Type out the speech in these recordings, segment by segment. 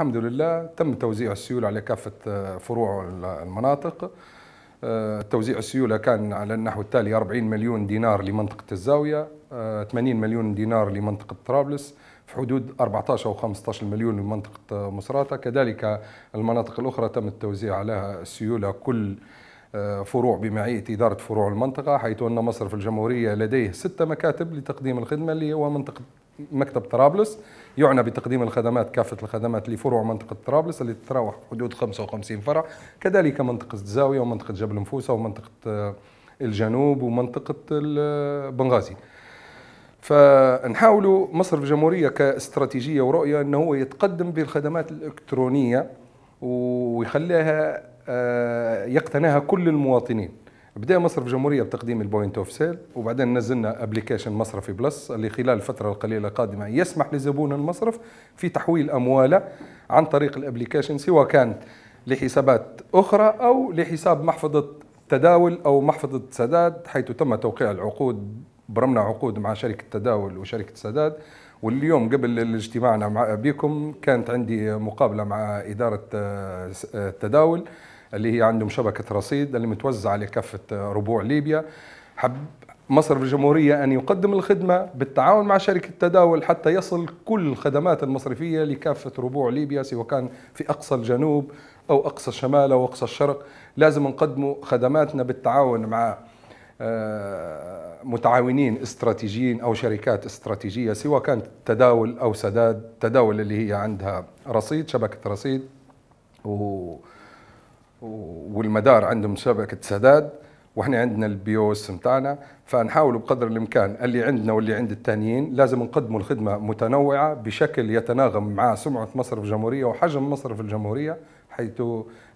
الحمد لله تم توزيع السيولة على كافة آه، فروع المناطق آه، توزيع السيولة كان على النحو التالي 40 مليون دينار لمنطقة الزاوية 80 آه، مليون دينار لمنطقة طرابلس في حدود 14 أو 15 مليون لمنطقة مصراتة كذلك المناطق الأخرى تم التوزيع عليها السيولة كل فروع بمعية إدارة فروع المنطقة حيث أن مصر في الجمهورية لديه ستة مكاتب لتقديم الخدمة اللي هو منطقة مكتب طرابلس يعنى بتقديم الخدمات كافة الخدمات لفروع منطقة طرابلس اللي تتراوح حدود 55 فرع كذلك منطقة الزاوية ومنطقة جبل نفوسة ومنطقة آه، الجنوب ومنطقة آه، بنغازي فنحاولوا مصرف الجمهورية كاستراتيجية ورؤية أنه هو يتقدم بالخدمات الإلكترونية ويخليها آه، يقتناها كل المواطنين بدا مصرف الجمهوريه بتقديم البوينت اوف سيل وبعدين نزلنا ابلكيشن مصرفي بلس اللي خلال الفتره القليله القادمه يسمح لزبون المصرف في تحويل امواله عن طريق الابلكيشن سواء كان لحسابات اخرى او لحساب محفظه تداول او محفظه سداد حيث تم توقيع العقود برمنا عقود مع شركه تداول وشركه سداد واليوم قبل اجتماعنا مع بكم كانت عندي مقابله مع اداره التداول آه، آه، اللي هي عندهم شبكه رصيد اللي متوزعه لكافة ربوع ليبيا حب مصر الجمهورية أن يقدم الخدمة بالتعاون مع شركة تداول حتى يصل كل الخدمات المصرفية لكافة ربوع ليبيا سواء كان في أقصى الجنوب أو أقصى الشمال أو أقصى الشرق لازم نقدم خدماتنا بالتعاون مع آه، متعاونين استراتيجيين أو شركات استراتيجية سواء كانت تداول أو سداد تداول اللي هي عندها رصيد شبكة رصيد و والمدار عندهم شبكه سداد واحنا عندنا البيوس نتاعنا فنحاول بقدر الامكان اللي عندنا واللي عند التانيين لازم نقدموا الخدمه متنوعه بشكل يتناغم مع سمعه مصرف الجمهوريه وحجم مصرف الجمهوريه حيث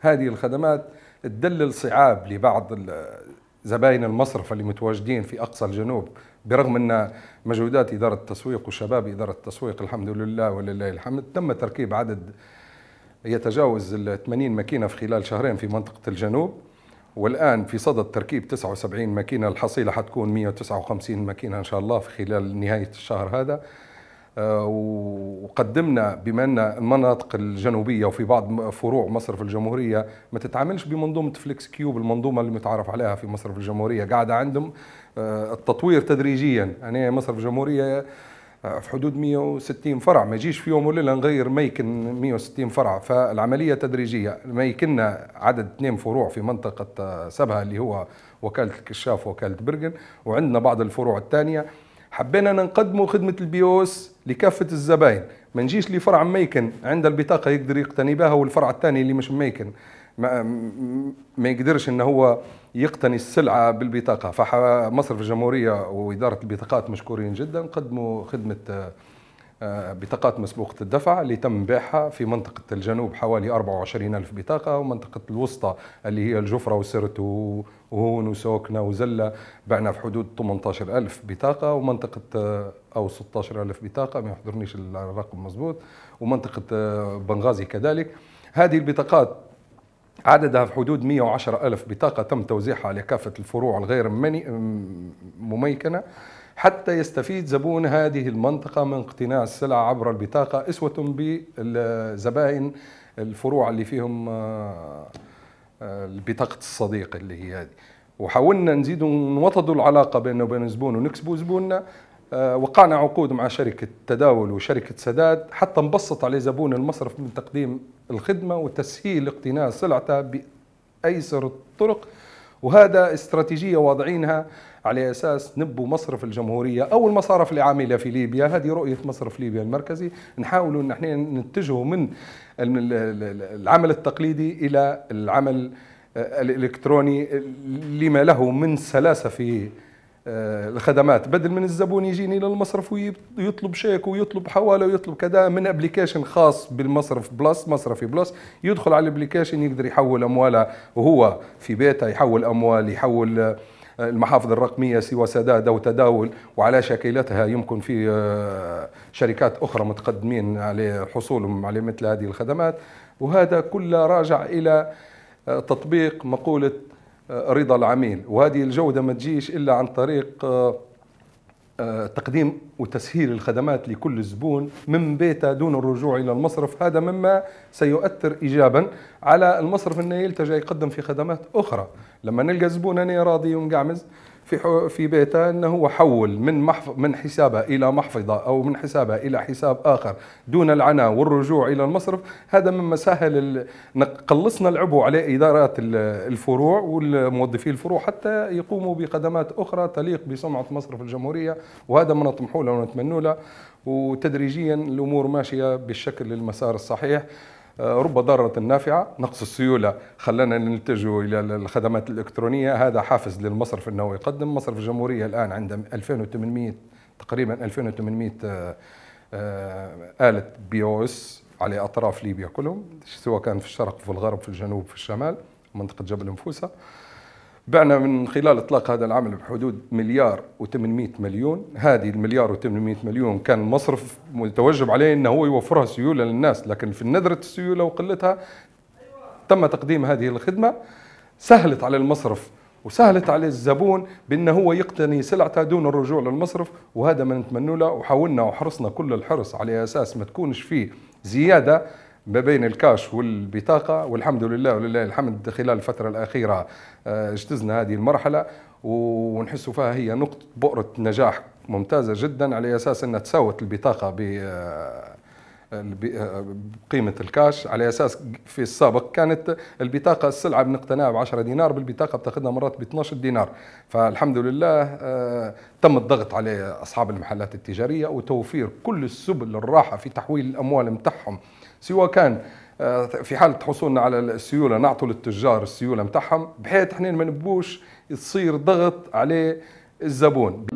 هذه الخدمات تدلل صعاب لبعض زباين المصرف اللي متواجدين في اقصى الجنوب برغم ان مجهودات اداره التسويق وشباب اداره التسويق الحمد لله ولله الحمد تم تركيب عدد يتجاوز ال 80 ماكينه في خلال شهرين في منطقه الجنوب والان في صدد تركيب 79 ماكينه الحصيله حتكون 159 ماكينه ان شاء الله في خلال نهايه الشهر هذا آه، وقدمنا بما ان المناطق الجنوبيه وفي بعض فروع مصرف الجمهوريه ما تتعاملش بمنظومه فليكس كيوب المنظومه اللي متعرف عليها في مصرف الجمهوريه قاعده عندهم آه، التطوير تدريجيا انا يعني مصرف الجمهوريه آه، في حدود 160 فرع ما يجيش في يوم وليله نغير ميكن 160 فرع فالعمليه تدريجيه ما عدد اثنين فروع في منطقه آه، سبها اللي هو وكاله الكشاف وكاله برغن وعندنا بعض الفروع الثانيه حبينا نقدموا خدمه البيوس لكافه الزباين ما نجيش لفرع ميكن عند البطاقه يقدر يقتني بها والفرع الثاني اللي مش ميكن ما, ما يقدرش ان هو يقتني السلعه بالبطاقه فمصرف الجمهوريه واداره البطاقات مشكورين جدا قدموا خدمه آه، بطاقات مسبوقة الدفع اللي تم بيعها في منطقة الجنوب حوالي 24 ألف بطاقة ومنطقة الوسطى اللي هي الجفرة وسرت وهون وسوكنا وزلة بعنا في حدود 18 ألف بطاقة ومنطقة آه، أو 16 ألف بطاقة ما يحضرنيش الرقم مضبوط ومنطقة آه، بنغازي كذلك هذه البطاقات عددها في حدود 110 ألف بطاقة تم توزيعها على كافة الفروع الغير مميكنة حتى يستفيد زبون هذه المنطقة من اقتناء السلع عبر البطاقة أسوة بالزبائن الفروع اللي فيهم آه، آه، بطاقة الصديق اللي هي هذه وحاولنا نزيد نوطدوا العلاقة بيننا وبين زبون ونكسبوا زبوننا آه، وقعنا عقود مع شركة تداول وشركة سداد حتى نبسط على زبون المصرف من تقديم الخدمة وتسهيل اقتناء سلعتها بأيسر الطرق وهذا استراتيجية واضعينها على أساس نبوا مصرف الجمهورية أو المصارف العاملة في ليبيا هذه رؤية مصرف ليبيا المركزي نحاولوا أن احنا نتجهوا من العمل التقليدي إلى العمل الإلكتروني لما له من سلاسة في آه، الخدمات بدل من الزبون يجيني للمصرف ويطلب شيك ويطلب حواله ويطلب كذا من ابلكيشن خاص بالمصرف بلس مصرفي بلس يدخل على الابلكيشن يقدر يحول امواله وهو في بيته يحول اموال يحول آه، المحافظ الرقمية سوى سداد أو تداول وعلى شكلتها يمكن في آه، شركات أخرى متقدمين على حصولهم على مثل هذه الخدمات وهذا كله راجع إلى تطبيق مقولة رضا العميل وهذه الجودة ما تجيش إلا عن طريق آه، آه، تقديم وتسهيل الخدمات لكل زبون من بيته دون الرجوع الى المصرف هذا مما سيؤثر ايجابا على المصرف انه يلتجا يقدم في خدمات اخرى لما نلقى زبون انا راضي ومقعمز في في بيته انه هو حول من محف من حسابه الى محفظه او من حسابه الى حساب اخر دون العناء والرجوع الى المصرف هذا مما سهل قلصنا العبو على ادارات الفروع والموظفي الفروع حتى يقوموا بقدمات اخرى تليق بسمعه مصرف الجمهوريه وهذا ما نطمحوا له ونتمنوا له وتدريجيا الامور ماشيه بالشكل المسار الصحيح آه، رب ضارة نافعة نقص السيولة خلانا نلتجئ إلى الخدمات الإلكترونية هذا حافز للمصرف أنه يقدم مصرف الجمهورية الآن عنده 2800 تقريبا 2800 آه، آه، آلة بي او اس على أطراف ليبيا كلهم سواء كان في الشرق في الغرب في الجنوب في الشمال منطقة جبل نفوسة بعنا من خلال اطلاق هذا العمل بحدود مليار و800 مليون هذه المليار و800 مليون كان مصرف متوجب عليه انه هو يوفرها سيوله للناس لكن في ندره السيوله وقلتها تم تقديم هذه الخدمه سهلت على المصرف وسهلت على الزبون بأنه هو يقتني سلعته دون الرجوع للمصرف وهذا ما نتمنى له وحاولنا وحرصنا كل الحرص على أساس ما تكونش فيه زيادة ما بين الكاش والبطاقة والحمد لله ولله الحمد خلال الفترة الأخيرة آه، اجتزنا هذه المرحلة ونحس فيها هي نقطة بؤرة نجاح ممتازة جدا على أساس أنها تساوت البطاقة ب آه، بقيمة آه، الكاش على أساس في السابق كانت البطاقة السلعة بنقتناها ب 10 دينار بالبطاقة بتاخذنا مرات ب 12 دينار فالحمد لله تم الضغط على أصحاب المحلات التجارية وتوفير كل السبل الراحة في تحويل الأموال متاعهم سواء كان آه، في حالة حصولنا على السيولة نعطوا للتجار السيولة متاعهم بحيث احنا ما نبوش تصير ضغط عليه الزبون